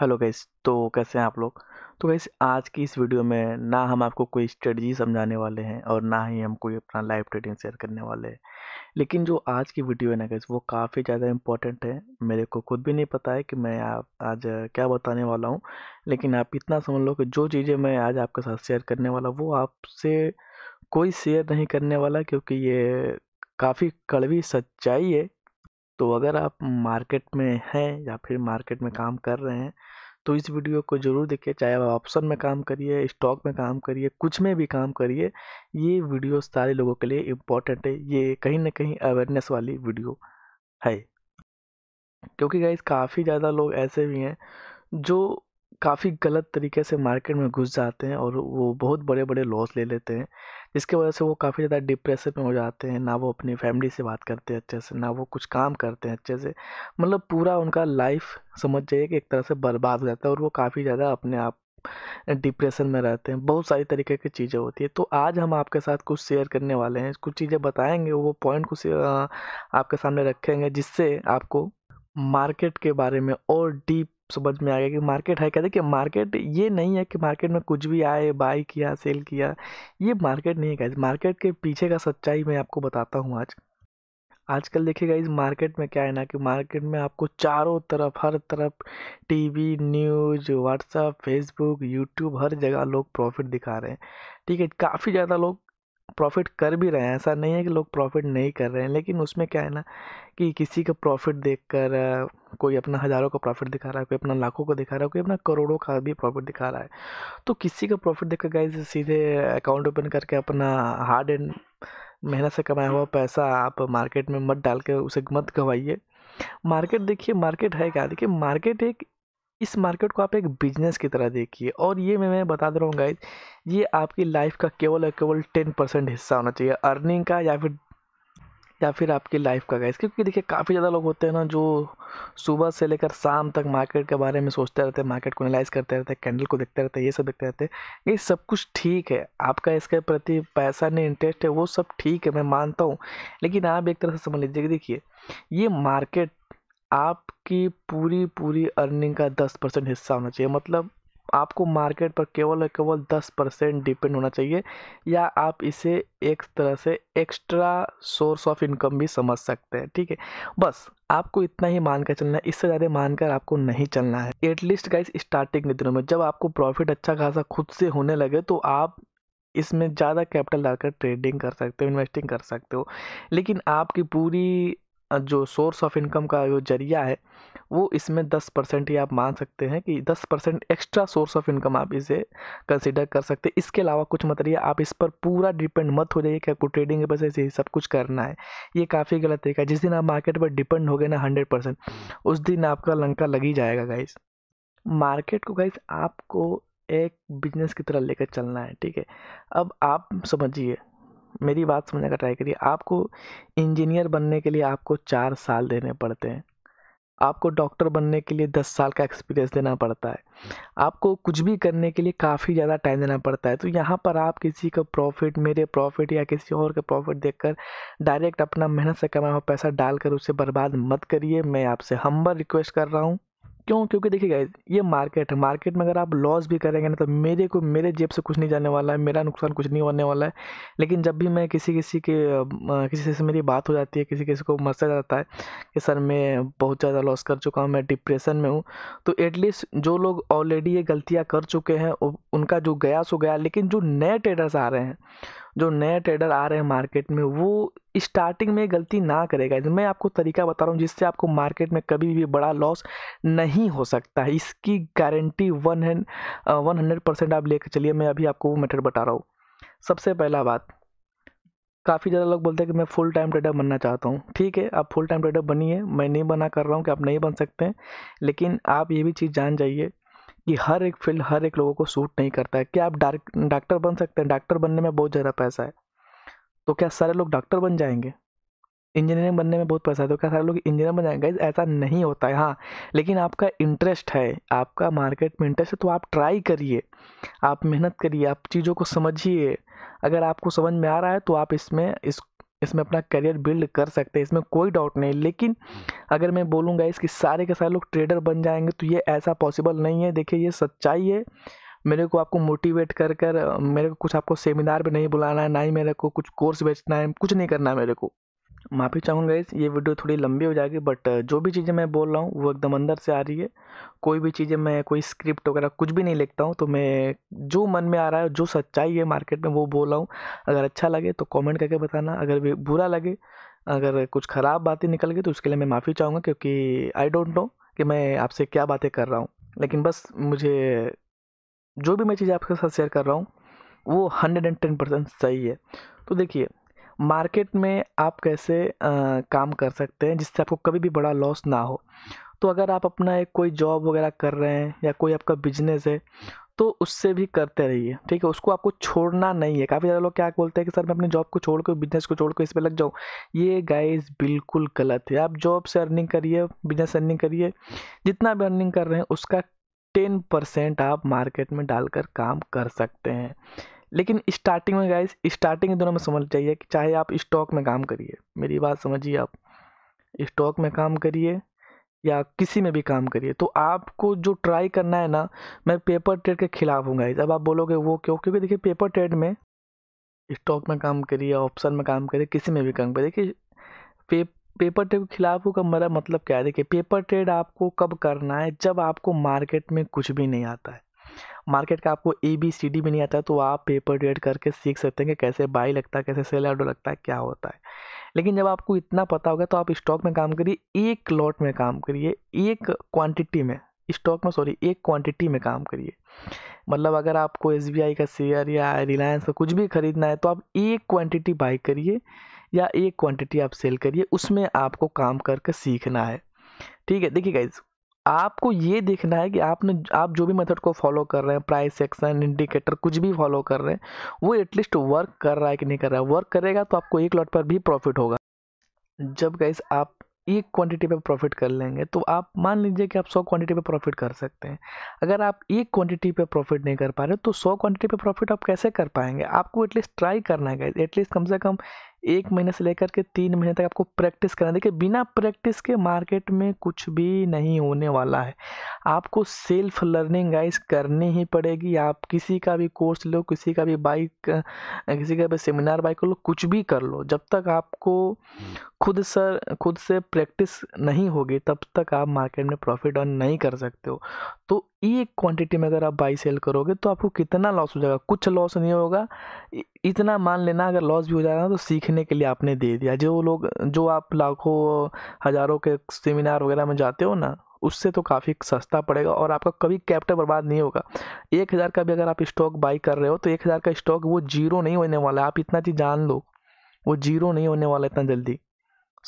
hello guys तो कैसे हैं आप लोग तो गैस आज की इस वीडियो में ना हम आपको कोई स्ट्रेटजी समझाने वाले हैं और ना ही हम कोई अपना लाइव ट्रेडिंग शेयर करने वाले हैं लेकिन जो आज की वीडियो है ना गैस वो काफ़ी ज़्यादा इम्पोर्टेंट है मेरे को खुद भी नहीं पता है कि मैं आप आज क्या बताने वाला हूँ लेकिन आप इतना समझ लो कि जो चीज़ें मैं आज आपके साथ शेयर करने वाला वो आपसे कोई शेयर नहीं करने वाला क्योंकि ये काफ़ी कड़वी सच्चाई है तो अगर आप मार्केट में हैं या फिर मार्केट में काम कर रहे हैं तो इस वीडियो को ज़रूर देखिए चाहे आप ऑप्शन में काम करिए स्टॉक में काम करिए कुछ में भी काम करिए ये वीडियो सारे लोगों के लिए इम्पोर्टेंट है ये कहीं ना कहीं अवेयरनेस वाली वीडियो है क्योंकि गाइज काफ़ी ज़्यादा लोग ऐसे भी हैं जो काफ़ी गलत तरीके से मार्केट में घुस जाते हैं और वो बहुत बड़े बड़े लॉस ले लेते हैं जिसकी वजह से वो काफ़ी ज़्यादा डिप्रेशन में हो जाते हैं ना वो अपनी फैमिली से बात करते हैं अच्छे से ना वो कुछ काम करते हैं अच्छे से मतलब पूरा उनका लाइफ समझ जाइए कि एक तरह से बर्बाद हो जाता है और वो काफ़ी ज़्यादा अपने आप डिप्रेशन में रहते हैं बहुत सारी तरीके की चीज़ें होती है तो आज हम आपके साथ कुछ शेयर करने वाले हैं कुछ चीज़ें बताएंगे वो पॉइंट कुछ आपके सामने रखेंगे जिससे आपको मार्केट के बारे में और डीप समझ में आ गया कि मार्केट है क्या देखिए मार्केट ये नहीं है कि मार्केट में कुछ भी आए बाई किया सेल किया ये मार्केट नहीं है गाइज मार्केट के पीछे का सच्चाई मैं आपको बताता हूँ आज आजकल देखिएगा इस मार्केट में क्या है ना कि मार्केट में आपको चारों तरफ हर तरफ TV news WhatsApp Facebook YouTube हर जगह लोग प्रॉफिट दिखा रहे हैं ठीक है काफ़ी ज़्यादा लोग प्रॉफिट कर भी रहे हैं ऐसा नहीं है कि लोग प्रॉफिट नहीं कर रहे हैं लेकिन उसमें क्या है ना कि किसी का प्रॉफिट देखकर कोई अपना हज़ारों का प्रॉफिट दिखा रहा है कोई अपना लाखों का दिखा रहा है कोई अपना करोड़ों का भी प्रॉफिट दिखा रहा है तो किसी का प्रॉफिट देखकर गए सीधे अकाउंट ओपन करके अपना हार्ड एंड मेहनत से कमाया हुआ पैसा आप मार्केट में मत डाल के उसे मत गवाइए मार्केट देखिए मार्केट है क्या देखिए मार्केट एक इस मार्केट को आप एक बिजनेस की तरह देखिए और ये मैं मैं बता दे रहा हूँ गाइज ये आपकी लाइफ का केवल और केवल टेन परसेंट हिस्सा होना चाहिए अर्निंग का या फिर या फिर आपकी लाइफ का गाइज क्योंकि देखिए काफ़ी ज़्यादा लोग होते हैं ना जो सुबह से लेकर शाम तक मार्केट के बारे में सोचते रहते हैं मार्केट को एनालाइज करते रहते हैं कैंडल को देखते रहते हैं ये सब देखते रहते हैं ये सब कुछ ठीक है आपका इसके प्रति पैसा नहीं इंटरेस्ट है वो सब ठीक है मैं मानता हूँ लेकिन आप एक तरह से समझ लीजिए देखिए ये मार्केट आपकी पूरी पूरी अर्निंग का दस परसेंट हिस्सा होना चाहिए मतलब आपको मार्केट पर केवल और केवल दस परसेंट डिपेंड होना चाहिए या आप इसे एक तरह से एक्स्ट्रा सोर्स ऑफ इनकम भी समझ सकते हैं ठीक है बस आपको इतना ही मानकर चलना है इससे ज़्यादा मानकर आपको नहीं चलना है एटलीस्ट गाइस स्टार्टिंग के दिनों में जब आपको प्रॉफिट अच्छा खासा खुद से होने लगे तो आप इसमें ज़्यादा कैपिटल डालकर ट्रेडिंग कर सकते हो इन्वेस्टिंग कर सकते हो लेकिन आपकी पूरी जो सोर्स ऑफ इनकम का जो जरिया है वो इसमें दस परसेंट ही आप मान सकते हैं कि दस percent extra source of income आप इसे कंसिडर कर सकते हैं इसके अलावा कुछ मत रहिए आप इस पर पूरा डिपेंड मत हो जाइए कि आपको ट्रेडिंग के पैसे से सब कुछ करना है ये काफ़ी गलत तरीका है जिस दिन आप मार्केट पर डिपेंड हो गए ना हंड्रेड परसेंट उस दिन आपका लंका लग ही जाएगा गाइज मार्केट को गाइज आपको एक बिजनेस की तरह लेकर चलना है ठीक है अब आप समझिए मेरी बात समझने का ट्राई करिए आपको इंजीनियर बनने के लिए आपको चार साल देने पड़ते हैं आपको डॉक्टर बनने के लिए दस साल का एक्सपीरियंस देना पड़ता है आपको कुछ भी करने के लिए काफ़ी ज़्यादा टाइम देना पड़ता है तो यहाँ पर आप किसी का प्रॉफिट मेरे प्रॉफिट या किसी और का प्रॉफिट देखकर डायरेक्ट अपना मेहनत से कमाया हुआ पैसा डालकर उसे बर्बाद मत करिए मैं आपसे हम्बर रिक्वेस्ट कर रहा हूँ क्यों क्योंकि देखिए गाइज ये मार्केट है मार्केट में अगर आप लॉस भी करेंगे ना तो मेरे को मेरे जेब से कुछ नहीं जाने वाला है मेरा नुकसान कुछ नहीं होने वाला है लेकिन जब भी मैं किसी किसी के किसी से मेरी बात हो जाती है किसी किसी को मसा जाता है कि सर मैं बहुत ज़्यादा लॉस कर चुका हूँ मैं डिप्रेशन में हूँ तो एटलीस्ट जो लोग ऑलरेडी ये गलतियाँ कर चुके हैं उनका जो गया सो गया लेकिन जो नए ट्रेडर्स आ रहे हैं जो नए ट्रेडर आ रहे हैं मार्केट में वो स्टार्टिंग में गलती ना करेगा मैं आपको तरीका बता रहा हूँ जिससे आपको मार्केट में कभी भी बड़ा लॉस नहीं हो सकता है इसकी guarantee one hand one hundred percent आप लेकर चलिए मैं अभी आपको वो मेथड बता रहा हूँ सबसे पहला बात काफ़ी ज़्यादा लोग बोलते हैं कि मैं फुल टाइम ट्रेडर बनना चाहता हूँ ठीक है आप फुल टाइम ट्रेडर बनिए मैं नहीं बना कर रहा हूँ कि आप नहीं बन सकते हैं लेकिन आप ये भी चीज़ जान जाइए कि हर एक फील्ड हर एक लोगों को सूट नहीं करता है क्या आप डॉक्टर बन सकते हैं डॉक्टर बनने में बहुत ज़्यादा पैसा है तो क्या सारे लोग डॉक्टर बन जाएंगे इंजीनियरिंग बनने में बहुत पैसा है तो क्या सारे लोग इंजीनियर बन जाएंगे ऐसा नहीं होता है हाँ लेकिन आपका इंटरेस्ट है आपका मार्केट में इंटरेस्ट है तो आप ट्राई करिए आप मेहनत करिए आप चीज़ों को समझिए अगर आपको समझ में आ रहा है तो आप इसमें इस इसमें अपना करियर बिल्ड कर सकते हैं इसमें कोई डाउट नहीं लेकिन अगर मैं बोलूँगा इसके सारे के सारे लोग ट्रेडर बन जाएंगे तो ये ऐसा पॉसिबल नहीं है देखिए ये सच्चाई है मेरे को आपको मोटिवेट कर कर मेरे को कुछ आपको सेमिनार भी नहीं बुलाना है ना ही मेरे को कुछ कोर्स बेचना है कुछ नहीं करना है मेरे को माफ़ी चाहूँगा इस ये वीडियो थोड़ी लंबी हो जाएगी बट uh, जो भी चीज़ें मैं बोल रहा हूँ वो एकदम अंदर से आ रही है कोई भी चीज़ें मैं कोई स्क्रिप्ट वगैरह कुछ भी नहीं लिखता हूँ तो मैं जो मन में आ रहा है जो सच्चाई है मार्केट में वो बोल रहा हूँ अगर अच्छा लगे तो कॉमेंट करके बताना अगर भी बुरा लगे अगर कुछ ख़राब बातें निकल गई तो उसके लिए मैं माफ़ी चाहूँगा क्योंकि आई डोंट नो कि मैं आपसे क्या बातें कर रहा हूँ लेकिन बस मुझे जो भी मैं चीज़ें आपके साथ शेयर कर रहा हूँ वो हंड्रेड एंड टेन परसेंट सही है तो देखिए मार्केट में आप कैसे आ, काम कर सकते हैं जिससे आपको कभी भी बड़ा लॉस ना हो तो अगर आप अपना एक कोई जॉब वगैरह कर रहे हैं या कोई आपका बिजनेस है तो उससे भी करते रहिए ठीक है उसको आपको छोड़ना नहीं है काफ़ी ज़्यादा लोग क्या बोलते हैं कि सर मैं अपने जॉब को छोड़ कर बिजनेस को छोड़ कर इस पर लग जाऊँ ये गाइस बिल्कुल गलत है आप जॉब से अर्निंग करिए बिजनेस अर्निंग करिए जितना भी अर्निंग कर रहे हैं उसका टेन परसेंट आप मार्केट में डालकर काम कर सकते हैं लेकिन स्टार्टिंग में गाइज स्टार्टिंग दोनों में समझ जाइए कि चाहे आप स्टॉक में काम करिए मेरी बात समझिए आप स्टॉक में काम करिए या किसी में भी काम करिए तो आपको जो ट्राई करना है ना मैं पेपर ट्रेड के खिलाफ हूँ गाइज अब आप बोलोगे वो क्यों क्योंकि देखिए पेपर ट्रेड में स्टॉक में काम करिए ऑप्शन में काम करिए किसी में भी काम करिए देखिए पे पेपर ट्रेड के खिलाफ हो का मेरा मतलब क्या है देखिए पेपर ट्रेड आपको कब करना है जब आपको मार्केट में कुछ भी नहीं आता है मार्केट का आपको ए बी सी डी भी नहीं आता तो आप पेपर ट्रेड करके सीख सकते हैं कि कैसे बाई लगता है कैसे सेल आउट लगता है क्या होता है लेकिन जब आपको इतना पता होगा तो आप स्टॉक में काम करिए एक लॉट में काम करिए एक क्वांटिटी में स्टॉक में सॉरी एक क्वांटिटी में काम करिए मतलब अगर आपको एस का शेयर या रिलायंस का कुछ भी ख़रीदना है तो आप एक क्वांटिटी बाई करिए या एक क्वांटिटी आप सेल करिए उसमें आपको काम करके सीखना है ठीक है देखिए गाइज आपको ये देखना है कि आपने आप जो भी मेथड को फॉलो कर रहे हैं प्राइस एक्शन इंडिकेटर कुछ भी फॉलो कर रहे हैं वो एटलीस्ट वर्क कर रहा है कि नहीं कर रहा है वर्क करेगा तो आपको एक लॉट पर भी प्रॉफिट होगा जब गैस आप एक क्वांटिटी पे प्रॉफिट कर लेंगे तो आप मान लीजिए कि आप सौ क्वांटिटी पे प्रॉफिट कर सकते हैं अगर आप एक क्वांटिटी पे प्रॉफिट नहीं कर पा रहे तो सौ क्वांटिटी पे प्रॉफिट आप कैसे कर पाएंगे आपको एटलीस्ट ट्राई करना है एटलीस्ट कम से कम एक महीने से लेकर के तीन महीने तक आपको प्रैक्टिस करना देखिए बिना प्रैक्टिस के मार्केट में कुछ भी नहीं होने वाला है आपको सेल्फ लर्निंग गाइस करनी ही पड़ेगी आप किसी का भी कोर्स लो किसी का भी बाइक किसी का भी सेमिनार बाइक लो कुछ भी कर लो जब तक आपको खुद सर खुद से प्रैक्टिस नहीं होगी तब तक आप मार्केट में प्रॉफिट अर्न नहीं कर सकते हो तो एक क्वांटिटी में अगर आप बाई सेल करोगे तो आपको कितना लॉस हो जाएगा कुछ लॉस नहीं होगा इतना मान लेना अगर लॉस भी हो जाएगा तो सीखने के लिए आपने दे दिया जो लोग जो आप लाखों हज़ारों के सेमिनार वगैरह में जाते हो ना उससे तो काफ़ी सस्ता पड़ेगा और आपका कभी कैपिटल बर्बाद नहीं होगा एक हज़ार का भी अगर आप स्टॉक बाई कर रहे हो तो एक हज़ार का स्टॉक वो जीरो नहीं होने वाला है आप इतना चीज़ जान लो वो जीरो नहीं होने वाला इतना जल्दी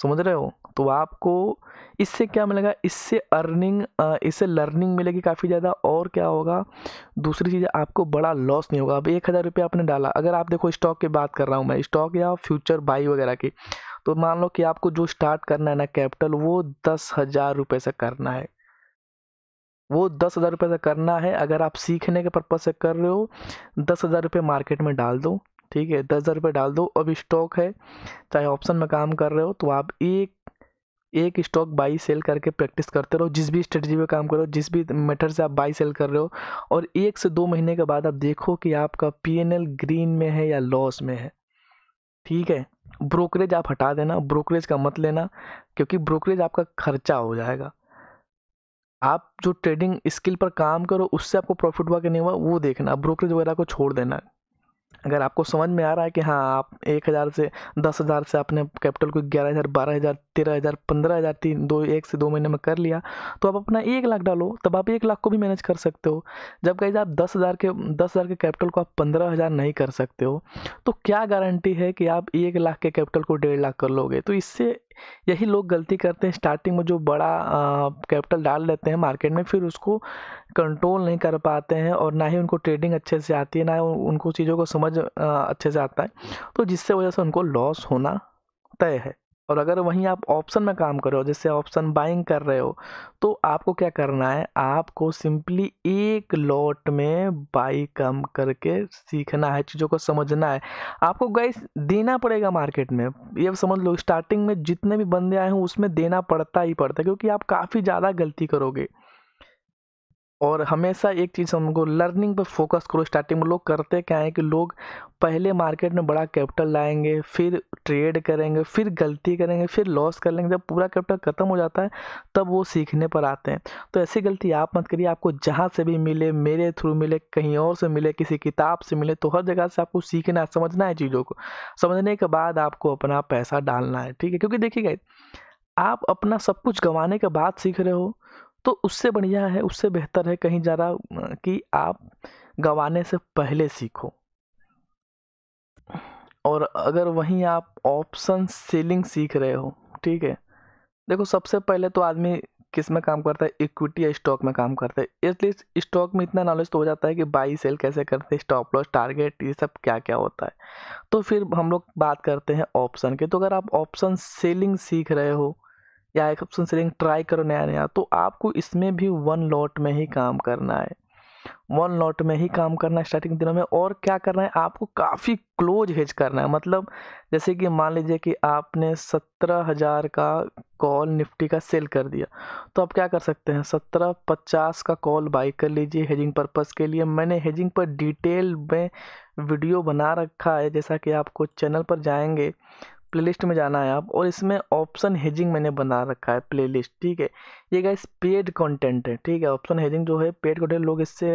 समझ रहे हो तो आपको इससे क्या मिलेगा इससे अर्निंग इससे लर्निंग मिलेगी काफ़ी ज़्यादा और क्या होगा दूसरी चीज़ आपको बड़ा लॉस नहीं होगा अब एक हज़ार रुपये आपने डाला अगर आप देखो स्टॉक की बात कर रहा हूँ मैं स्टॉक या फ्यूचर बाई वगैरह की तो मान लो कि आपको जो स्टार्ट करना है ना कैपिटल वो दस हज़ार रुपये से करना है वो दस हज़ार रुपये से करना है अगर आप सीखने के पर्पज़ से कर रहे हो दस हज़ार रुपये मार्केट में डाल दो ठीक है दस हज़ार रुपये डाल दो अब स्टॉक है चाहे ऑप्शन में काम कर रहे हो तो आप एक एक स्टॉक बाई सेल करके प्रैक्टिस करते रहो जिस भी स्ट्रेटजी में काम करो जिस भी मैटर से आप बाई सेल कर रहे हो और एक से दो महीने के बाद आप देखो कि आपका पी ग्रीन में है या लॉस में है ठीक है ब्रोकरेज आप हटा देना ब्रोकरेज का मत लेना क्योंकि ब्रोकरेज आपका खर्चा हो जाएगा आप जो ट्रेडिंग स्किल पर काम करो उससे आपको प्रॉफिट हुआ कि नहीं हुआ वो देखना ब्रोकरेज वगैरह को छोड़ देना अगर आपको समझ में आ रहा है कि हाँ आप एक हज़ार से दस हज़ार से आपने कैपिटल को ग्यारह हज़ार बारह हज़ार तेरह हज़ार पंद्रह हज़ार तीन दो एक से दो महीने में कर लिया तो आप अपना एक लाख डालो तब आप एक लाख को भी मैनेज कर सकते हो जब कहीं आप दस हज़ार के दस हज़ार के कैपिटल को आप पंद्रह हज़ार नहीं कर सकते हो तो क्या गारंटी है कि आप एक लाख के कैपिटल को डेढ़ लाख कर लोगे तो इससे यही लोग गलती करते हैं स्टार्टिंग में जो बड़ा कैपिटल डाल लेते हैं मार्केट में फिर उसको कंट्रोल नहीं कर पाते हैं और ना ही उनको ट्रेडिंग अच्छे से आती है ना उनको चीज़ों को समझ आ, अच्छे से आता है तो जिससे वजह से उनको लॉस होना तय है और अगर वहीं आप ऑप्शन में काम कर रहे हो जैसे ऑप्शन बाइंग कर रहे हो तो आपको क्या करना है आपको सिंपली एक लॉट में बाई कम करके सीखना है चीज़ों को समझना है आपको गैस देना पड़ेगा मार्केट में ये समझ लो स्टार्टिंग में जितने भी बंदे आए हैं उसमें देना पड़ता ही पड़ता है क्योंकि आप काफ़ी ज़्यादा गलती करोगे और हमेशा एक चीज़ हमको लर्निंग पर फोकस करो स्टार्टिंग में लोग करते क्या है कि लोग पहले मार्केट में बड़ा कैपिटल लाएंगे फिर ट्रेड करेंगे फिर गलती करेंगे फिर लॉस कर लेंगे जब पूरा कैपिटल ख़त्म हो जाता है तब वो सीखने पर आते हैं तो ऐसी गलती आप मत करिए आपको जहाँ से भी मिले मेरे थ्रू मिले कहीं और से मिले किसी किताब से मिले तो हर जगह से आपको सीखना है समझना है चीज़ों को समझने के बाद आपको अपना पैसा डालना है ठीक है क्योंकि देखिए आप अपना सब कुछ गंवाने के बाद सीख रहे हो तो उससे बढ़िया है उससे बेहतर है कहीं रहा कि आप गवाने से पहले सीखो और अगर वहीं आप ऑप्शन सेलिंग सीख रहे हो ठीक है देखो सबसे पहले तो आदमी किस में काम करता है इक्विटी या स्टॉक में काम करता है एटलीस्ट स्टॉक में इतना नॉलेज तो हो जाता है कि बाई सेल कैसे करते हैं स्टॉप लॉस टारगेट ये सब क्या क्या होता है तो फिर हम लोग बात करते हैं ऑप्शन के तो अगर आप ऑप्शन सेलिंग सीख रहे हो या एक ऑप्शन सेलिंग ट्राई करो नया नया तो आपको इसमें भी वन लॉट में ही काम करना है वन लॉट में ही काम करना है स्टार्टिंग दिनों में और क्या करना है आपको काफ़ी क्लोज हेज करना है मतलब जैसे कि मान लीजिए कि आपने सत्रह हज़ार का कॉल निफ्टी का सेल कर दिया तो आप क्या कर सकते हैं सत्रह पचास का कॉल बाई कर लीजिए हेजिंग पर्पज़ के लिए मैंने हेजिंग पर डिटेल में वीडियो बना रखा है जैसा कि आपको चैनल पर जाएंगे प्लेलिस्ट में जाना है आप और इसमें ऑप्शन हेजिंग मैंने बना रखा है प्लेलिस्ट ठीक है ये गाइस पेड कंटेंट है ठीक है ऑप्शन हेजिंग जो है पेड कंटेंट लोग इससे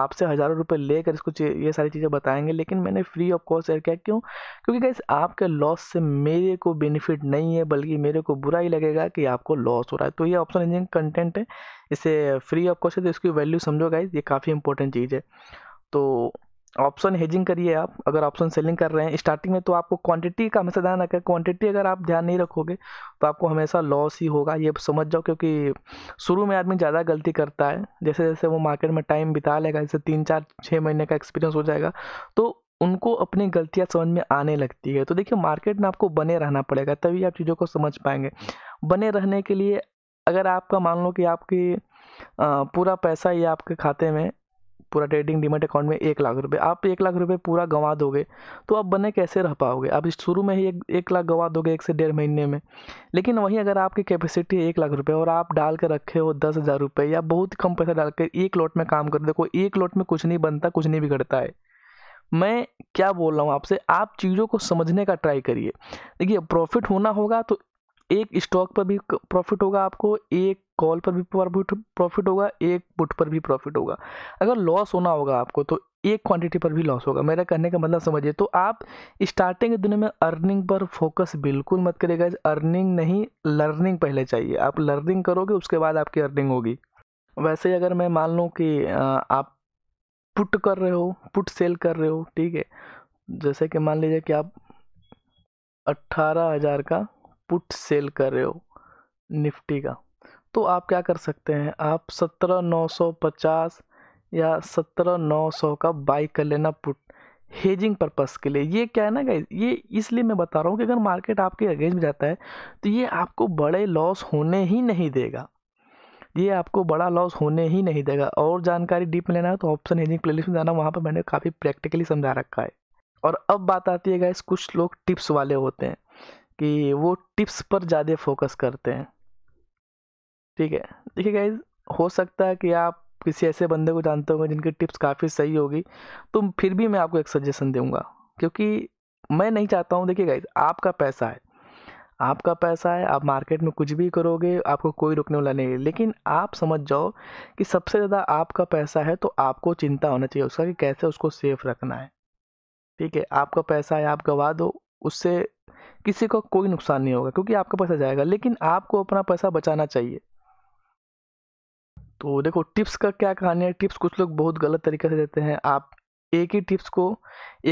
आपसे हज़ारों रुपए लेकर इसको ये सारी चीज़ें बताएंगे लेकिन मैंने फ्री ऑफ कॉस्ट शेयर किया क्यों क्योंकि गाइस आपके लॉस से मेरे को बेनिफिट नहीं है बल्कि मेरे को बुरा ही लगेगा कि आपको लॉस हो रहा है तो ये ऑप्शन हेजिंग कंटेंट है इसे फ्री ऑफ कॉस्ट है तो इसकी वैल्यू समझो गाइज ये काफ़ी इंपॉर्टेंट चीज़ है तो ऑप्शन हेजिंग करिए आप अगर ऑप्शन सेलिंग कर रहे हैं स्टार्टिंग में तो आपको क्वांटिटी का हमेशा ध्यान रखें क्वांटिटी अगर आप ध्यान नहीं रखोगे तो आपको हमेशा लॉस ही होगा ये समझ जाओ क्योंकि शुरू में आदमी ज़्यादा गलती करता है जैसे जैसे वो मार्केट में टाइम बिता लेगा जैसे तीन चार छः महीने का एक्सपीरियंस हो जाएगा तो उनको अपनी गलतियाँ समझ में आने लगती है तो देखिए मार्केट में आपको बने रहना पड़ेगा तभी आप चीज़ों को समझ पाएंगे बने रहने के लिए अगर आपका मान लो कि आपकी पूरा पैसा ही आपके खाते में पूरा ट्रेडिंग डिमेट अकाउंट में एक लाख रुपये आप एक लाख रुपये पूरा गंवा दोगे तो आप बने कैसे रह पाओगे आप शुरू में ही एक एक लाख गंवा दोगे एक से डेढ़ महीने में लेकिन वहीं अगर आपकी कैपेसिटी है एक लाख रुपये और आप डाल के रखे हो दस हज़ार रुपये या बहुत कम पैसा डाल के एक लॉट में काम कर देखो एक लॉट में कुछ नहीं बनता कुछ नहीं बिगड़ता है मैं क्या बोल रहा हूँ आपसे आप चीज़ों को समझने का ट्राई करिए देखिए प्रॉफिट होना होगा तो एक स्टॉक पर भी प्रॉफिट होगा आपको एक कॉल पर भी प्रॉफिट होगा एक पुट पर भी प्रॉफिट होगा अगर लॉस होना होगा आपको तो एक क्वांटिटी पर भी लॉस होगा मेरा कहने का मतलब समझिए तो आप स्टार्टिंग के दिनों में अर्निंग पर फोकस बिल्कुल मत करेगा अर्निंग नहीं लर्निंग पहले चाहिए आप लर्निंग करोगे उसके बाद आपकी अर्निंग होगी वैसे ही अगर मैं मान लूँ कि आप पुट कर रहे हो पुट सेल कर रहे हो ठीक है जैसे कि मान लीजिए कि आप अट्ठारह हज़ार का पुट सेल कर रहे हो निफ्टी का तो आप क्या कर सकते हैं आप सत्रह नौ सौ पचास या सत्रह नौ सौ का बाई कर लेना पुट हेजिंग पर्पस के लिए ये क्या है ना गाइज ये इसलिए मैं बता रहा हूँ कि अगर मार्केट आपके अगेंस्ट में जाता है तो ये आपको बड़े लॉस होने ही नहीं देगा ये आपको बड़ा लॉस होने ही नहीं देगा और जानकारी डीप में लेना है तो ऑप्शन हेजिंग प्लेलिस्ट में जाना वहाँ पर मैंने काफ़ी प्रैक्टिकली समझा रखा है और अब बात आती है गाइस कुछ लोग टिप्स वाले होते हैं कि वो टिप्स पर ज़्यादा फोकस करते हैं ठीक है देखिए गाइज हो सकता है कि आप किसी ऐसे बंदे को जानते होंगे जिनकी टिप्स काफ़ी सही होगी तो फिर भी मैं आपको एक सजेशन दूंगा क्योंकि मैं नहीं चाहता हूँ देखिए गाइज आपका पैसा है आपका पैसा है आप मार्केट में कुछ भी करोगे आपको कोई रुकने वाला नहीं है लेकिन आप समझ जाओ कि सबसे ज़्यादा आपका पैसा है तो आपको चिंता होना चाहिए उसका कि कैसे उसको सेफ रखना है ठीक है आपका पैसा है आप गवा दो उससे किसी को कोई नुकसान नहीं होगा क्योंकि आपका पैसा जाएगा लेकिन आपको अपना पैसा बचाना चाहिए तो देखो टिप्स का क्या कहानी है टिप्स कुछ लोग बहुत गलत तरीके से देते हैं आप एक ही टिप्स को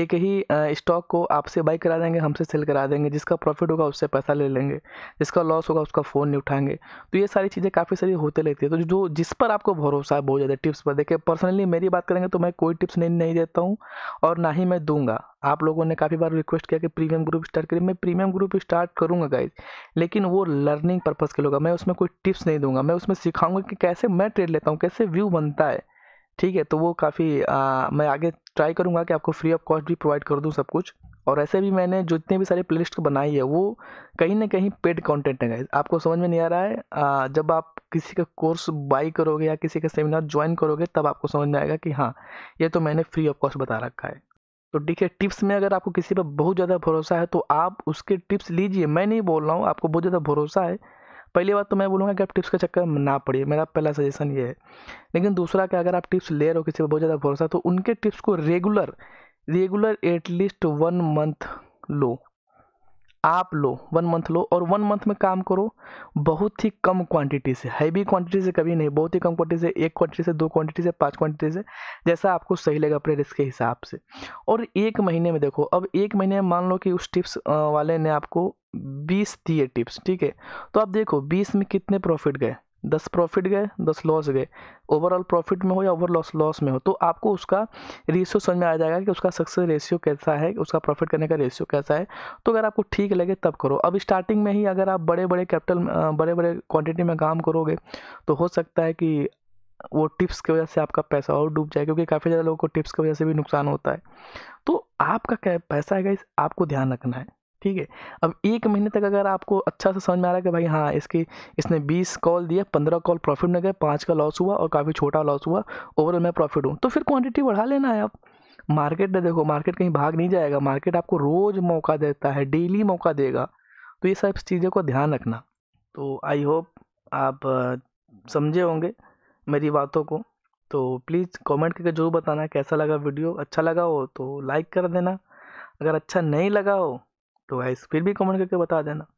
एक ही स्टॉक को आपसे बाई करा देंगे हमसे सेल करा देंगे जिसका प्रॉफिट होगा उससे पैसा ले लेंगे जिसका लॉस होगा उसका फ़ोन नहीं उठाएंगे तो ये सारी चीज़ें काफ़ी सारी होते रहती है तो जो जिस पर आपको भरोसा है बहुत ज़्यादा टिप्स पर देखिए पर्सनली मेरी बात करेंगे तो मैं कोई टिप्स नहीं नहीं देता हूँ और ना ही मैं दूंगा आप लोगों ने काफ़ी बार रिक्वेस्ट किया कि प्रीमियम ग्रुप स्टार्ट करिए मैं प्रीमियम ग्रुप स्टार्ट करूँगा गाइज लेकिन वो लर्निंग पर्पज़ के लोग मैं उसमें कोई टिप्स नहीं दूंगा मैं उसमें सिखाऊंगा कि कैसे मैं ट्रेड लेता हूँ कैसे व्यू बनता है ठीक है तो वो काफ़ी मैं आगे ट्राई करूँगा कि आपको फ्री ऑफ कॉस्ट भी प्रोवाइड कर दूँ सब कुछ और ऐसे भी मैंने जितने भी सारे प्लेलिस्ट बनाई है वो कहीं ना कहीं पेड कंटेंट है गाइज आपको समझ में नहीं आ रहा है आ, जब आप किसी का कोर्स बाई करोगे या किसी का सेमिनार ज्वाइन करोगे तब आपको समझ में आएगा कि हाँ ये तो मैंने फ्री ऑफ कॉस्ट बता रखा है तो ठीक है टिप्स में अगर आपको किसी पर बहुत ज़्यादा भरोसा है तो आप उसके टिप्स लीजिए मैं नहीं बोल रहा हूँ आपको बहुत ज़्यादा भरोसा है पहली बात तो मैं बोलूँगा कि आप टिप्स के चक्कर में ना पड़िए मेरा पहला सजेशन ये है लेकिन दूसरा कि अगर आप टिप्स ले रहे हो किसी पर बहुत ज़्यादा भरोसा तो उनके टिप्स को regular regular at least one month लो आप लो वन मंथ लो और वन मंथ में काम करो बहुत ही कम क्वांटिटी से हैवी क्वांटिटी से कभी नहीं बहुत ही कम क्वांटिटी से एक क्वांटिटी से दो क्वांटिटी से पाँच क्वांटिटी से जैसा आपको सही लगे अपने रिस्क के हिसाब से और एक महीने में देखो अब एक महीने में मान लो कि उस टिप्स वाले ने आपको बीस दिए टिप्स ठीक है तो आप देखो बीस में कितने प्रॉफिट गए दस प्रॉफिट गए दस लॉस गए ओवरऑल प्रॉफिट में हो या ओवर लॉस लॉस में हो तो आपको उसका रेशियो समझ में आ जाएगा कि उसका सक्सेस रेशियो कैसा है उसका प्रॉफिट करने का रेशियो कैसा है तो अगर आपको ठीक लगे तब करो अब स्टार्टिंग में ही अगर आप बड़े बड़े कैपिटल बड़े बड़े क्वांटिटी में काम करोगे तो हो सकता है कि वो टिप्स की वजह से आपका पैसा और डूब जाए क्योंकि काफ़ी ज़्यादा लोगों को टिप्स की वजह से भी नुकसान होता है तो आपका क्या पैसा है इस आपको ध्यान रखना है ठीक है अब एक महीने तक अगर आपको अच्छा से समझ में आ रहा है कि भाई हाँ इसके इसने बीस कॉल दिया पंद्रह कॉल प्रॉफिट में गए पाँच का लॉस हुआ और काफ़ी छोटा लॉस हुआ ओवरऑल मैं प्रॉफिट हूँ तो फिर क्वान्टिटी बढ़ा लेना है आप मार्केट ने देखो मार्केट कहीं भाग नहीं जाएगा मार्केट आपको रोज़ मौका देता है डेली मौका देगा तो ये सब चीज़ों को ध्यान रखना तो आई होप आप समझे होंगे मेरी बातों को तो प्लीज़ कमेंट करके जरूर बताना कैसा लगा वीडियो अच्छा लगा हो तो लाइक कर देना अगर अच्छा नहीं लगा हो तो ऐसे फिर भी कमेंट करके बता देना